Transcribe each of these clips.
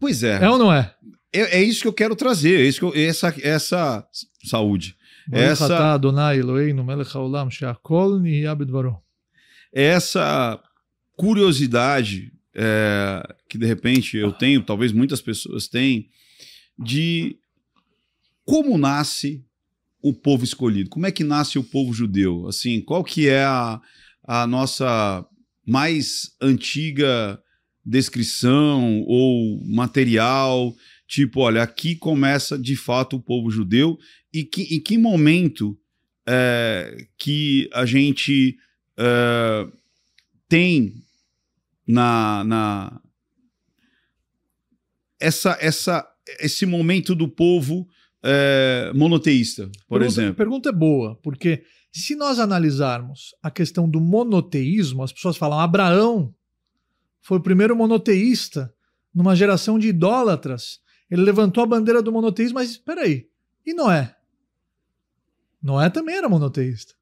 Pois é. É ou não é? É, é isso que eu quero trazer, é isso que eu, é essa, essa saúde. Essa... essa curiosidade é, que de repente eu tenho, talvez muitas pessoas têm, de como nasce o povo escolhido, como é que nasce o povo judeu, assim, qual que é a, a nossa mais antiga descrição ou material, tipo, olha, aqui começa de fato o povo judeu e que, em que momento é, que a gente é, tem na, na essa, essa, esse momento do povo é, monoteísta, por pergunta, exemplo? A pergunta é boa, porque se nós analisarmos a questão do monoteísmo, as pessoas falam Abraão foi o primeiro monoteísta numa geração de idólatras. Ele levantou a bandeira do monoteísmo, mas espera aí, e Noé? Noé também era monoteísta.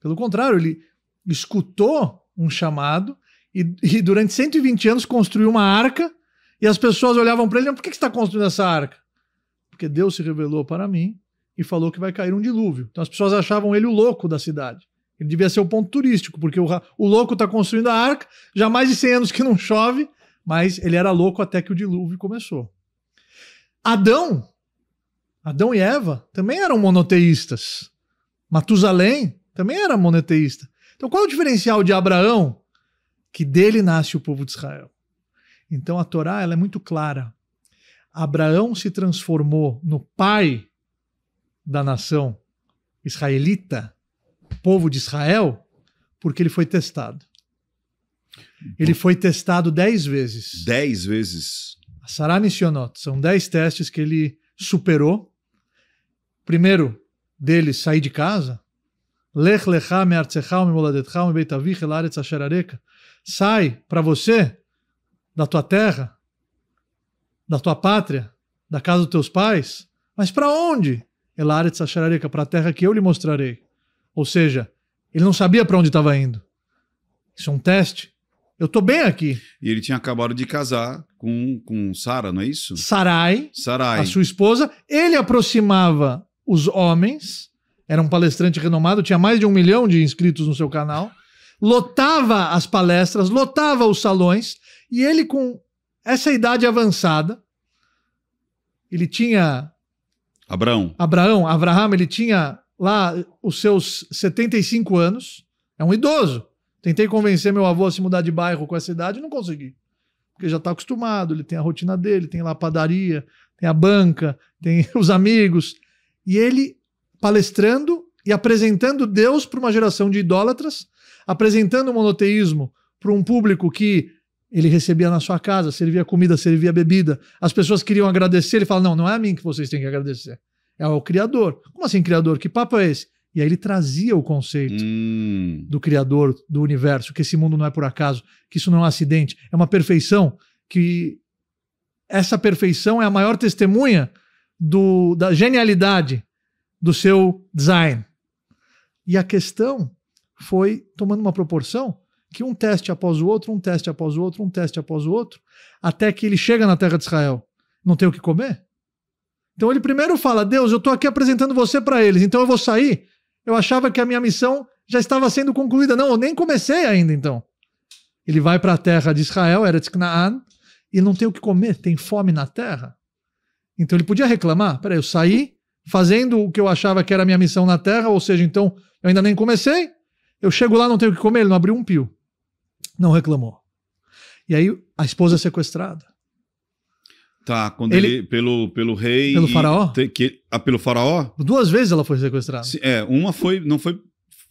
Pelo contrário, ele escutou um chamado e, e durante 120 anos construiu uma arca e as pessoas olhavam para ele, por que, que você está construindo essa arca? Porque Deus se revelou para mim e falou que vai cair um dilúvio. Então as pessoas achavam ele o louco da cidade. Ele devia ser o ponto turístico, porque o, o louco está construindo a arca, já mais de 100 anos que não chove, mas ele era louco até que o dilúvio começou. Adão, Adão e Eva também eram monoteístas. Matusalém também era monoteísta. Então qual é o diferencial de Abraão? Que dele nasce o povo de Israel. Então a Torá ela é muito clara. Abraão se transformou no pai da nação israelita povo de Israel porque ele foi testado. Ele foi testado dez vezes. Dez vezes. Saran e São dez testes que ele superou. Primeiro dele sair de casa. Lech Sai para você da tua terra, da tua pátria, da casa dos teus pais. Mas para onde? para a terra que eu lhe mostrarei. Ou seja, ele não sabia para onde estava indo. Isso é um teste. Eu tô bem aqui. E ele tinha acabado de casar com, com Sara, não é isso? Sarai, Sarai, a sua esposa. Ele aproximava os homens, era um palestrante renomado, tinha mais de um milhão de inscritos no seu canal, lotava as palestras, lotava os salões, e ele, com essa idade avançada, ele tinha. Abraão. Abraão, Abraham, ele tinha lá os seus 75 anos, é um idoso. Tentei convencer meu avô a se mudar de bairro com essa idade e não consegui. Porque já está acostumado, ele tem a rotina dele, tem lá a padaria, tem a banca, tem os amigos. E ele palestrando e apresentando Deus para uma geração de idólatras, apresentando o monoteísmo para um público que ele recebia na sua casa, servia comida, servia bebida. As pessoas queriam agradecer, ele fala: Não, não é a mim que vocês têm que agradecer é o criador. Como assim criador? Que papo é esse? E aí ele trazia o conceito hum. do criador do universo, que esse mundo não é por acaso, que isso não é um acidente, é uma perfeição que essa perfeição é a maior testemunha do, da genialidade do seu design. E a questão foi tomando uma proporção que um teste após o outro, um teste após o outro, um teste após o outro, até que ele chega na terra de Israel, não tem o que comer, então ele primeiro fala: Deus, eu estou aqui apresentando você para eles, então eu vou sair. Eu achava que a minha missão já estava sendo concluída. Não, eu nem comecei ainda então. Ele vai para a terra de Israel, Eretz Knaan, e não tem o que comer, tem fome na terra. Então ele podia reclamar: peraí, eu saí fazendo o que eu achava que era a minha missão na terra, ou seja, então eu ainda nem comecei. Eu chego lá, não tenho o que comer, ele não abriu um pio. Não reclamou. E aí a esposa é sequestrada. Tá, quando ele, ele pelo, pelo rei. Pelo faraó? Te, que, ah, pelo faraó? Duas vezes ela foi sequestrada. é, uma foi, não foi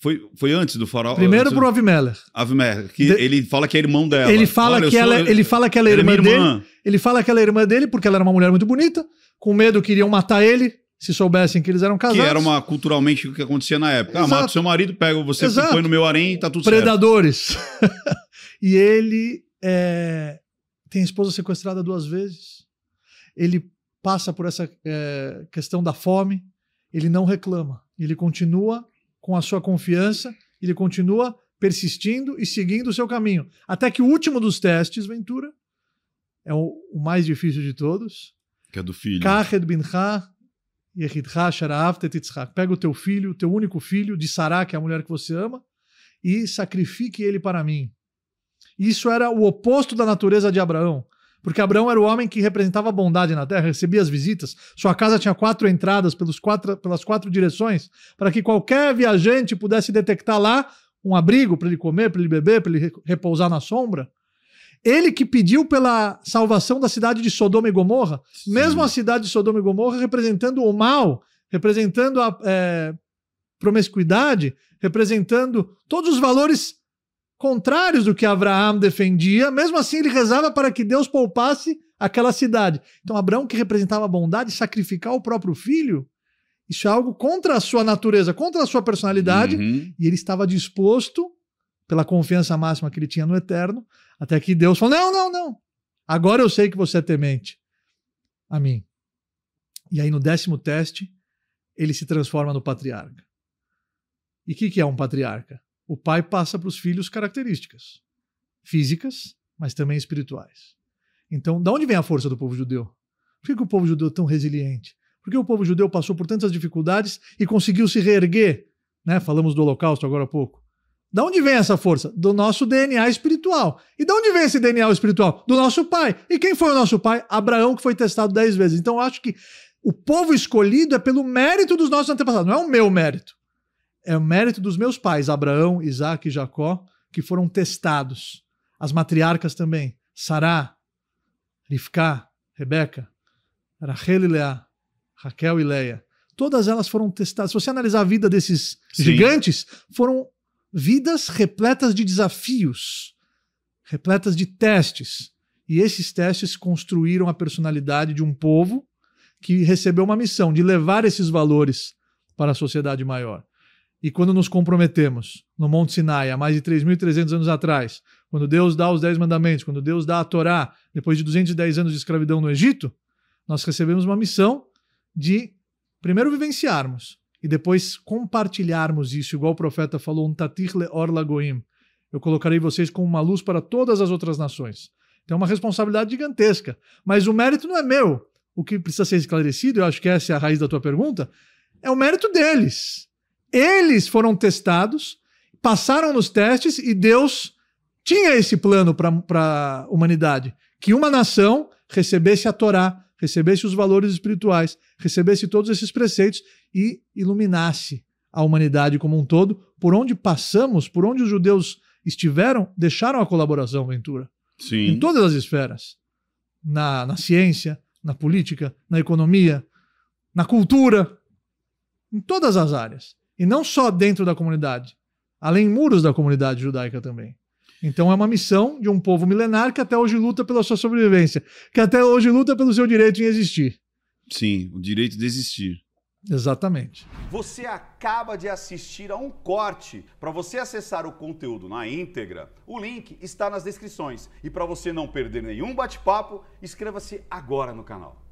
foi, foi antes do faraó. Primeiro pro Avimelech. Avimelech, que de... ele fala que é irmão dela. Ele fala Olha, que ela, é, ele fala que ela é, é irmã, irmã, dele. Ele fala que ela é irmã dele porque ela era uma mulher muito bonita, com medo queriam matar ele se soubessem que eles eram casados. Que era uma culturalmente o que acontecia na época. Exato. Ah, mata seu marido, pega você, Exato. põe no meu harém e tá tudo Predadores. certo. Predadores. e ele é... tem a esposa sequestrada duas vezes ele passa por essa é, questão da fome, ele não reclama, ele continua com a sua confiança, ele continua persistindo e seguindo o seu caminho. Até que o último dos testes, Ventura, é o, o mais difícil de todos. Que é do filho. Pega o teu filho, o teu único filho, de Sará, que é a mulher que você ama, e sacrifique ele para mim. Isso era o oposto da natureza de Abraão. Porque Abraão era o homem que representava a bondade na terra, recebia as visitas. Sua casa tinha quatro entradas pelos quatro, pelas quatro direções, para que qualquer viajante pudesse detectar lá um abrigo para ele comer, para ele beber, para ele repousar na sombra. Ele que pediu pela salvação da cidade de Sodoma e Gomorra, Sim. mesmo a cidade de Sodoma e Gomorra representando o mal, representando a é, promiscuidade, representando todos os valores contrários do que Abraão defendia, mesmo assim ele rezava para que Deus poupasse aquela cidade. Então, Abraão, que representava a bondade, sacrificar o próprio filho, isso é algo contra a sua natureza, contra a sua personalidade, uhum. e ele estava disposto, pela confiança máxima que ele tinha no Eterno, até que Deus falou: Não, não, não, agora eu sei que você é temente a mim. E aí, no décimo teste, ele se transforma no patriarca. E o que, que é um patriarca? O pai passa para os filhos características físicas, mas também espirituais. Então, da onde vem a força do povo judeu? Por que, que o povo judeu é tão resiliente? Por que o povo judeu passou por tantas dificuldades e conseguiu se reerguer? Né? Falamos do Holocausto agora há pouco. Da onde vem essa força? Do nosso DNA espiritual. E da onde vem esse DNA espiritual? Do nosso pai. E quem foi o nosso pai? Abraão, que foi testado dez vezes. Então, eu acho que o povo escolhido é pelo mérito dos nossos antepassados, não é o meu mérito. É o mérito dos meus pais, Abraão, Isaac e Jacó, que foram testados. As matriarcas também, Sará, Rifká, Rebeca, Rachel e Leá, Raquel e Leia. Todas elas foram testadas. Se você analisar a vida desses Sim. gigantes, foram vidas repletas de desafios, repletas de testes. E esses testes construíram a personalidade de um povo que recebeu uma missão de levar esses valores para a sociedade maior. E quando nos comprometemos no Monte Sinai, há mais de 3.300 anos atrás, quando Deus dá os Dez Mandamentos, quando Deus dá a Torá, depois de 210 anos de escravidão no Egito, nós recebemos uma missão de primeiro vivenciarmos e depois compartilharmos isso, igual o profeta falou, um le or goim, Eu colocarei vocês como uma luz para todas as outras nações. Então é uma responsabilidade gigantesca. Mas o mérito não é meu. O que precisa ser esclarecido, eu acho que essa é a raiz da tua pergunta, é o mérito deles. Eles foram testados, passaram nos testes e Deus tinha esse plano para a humanidade: que uma nação recebesse a Torá, recebesse os valores espirituais, recebesse todos esses preceitos e iluminasse a humanidade como um todo, por onde passamos, por onde os judeus estiveram, deixaram a colaboração Ventura. Sim. Em todas as esferas. Na, na ciência, na política, na economia, na cultura, em todas as áreas. E não só dentro da comunidade, além muros da comunidade judaica também. Então é uma missão de um povo milenar que até hoje luta pela sua sobrevivência, que até hoje luta pelo seu direito em existir. Sim, o direito de existir. Exatamente. Você acaba de assistir a um corte. Para você acessar o conteúdo na íntegra, o link está nas descrições. E para você não perder nenhum bate-papo, inscreva-se agora no canal.